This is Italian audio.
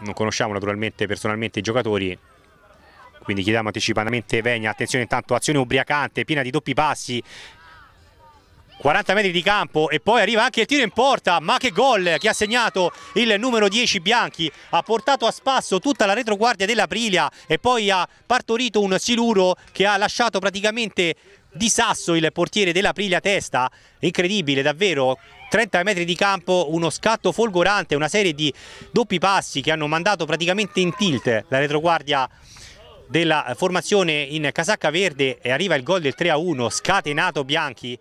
non conosciamo naturalmente personalmente i giocatori quindi chiediamo anticipatamente Vegna attenzione intanto azione ubriacante piena di doppi passi 40 metri di campo e poi arriva anche il tiro in porta, ma che gol che ha segnato il numero 10 Bianchi, ha portato a spasso tutta la retroguardia dell'Aprilia e poi ha partorito un siluro che ha lasciato praticamente di sasso il portiere dell'Aprilia Testa, incredibile davvero, 30 metri di campo, uno scatto folgorante, una serie di doppi passi che hanno mandato praticamente in tilt la retroguardia della formazione in casacca verde e arriva il gol del 3-1, scatenato Bianchi.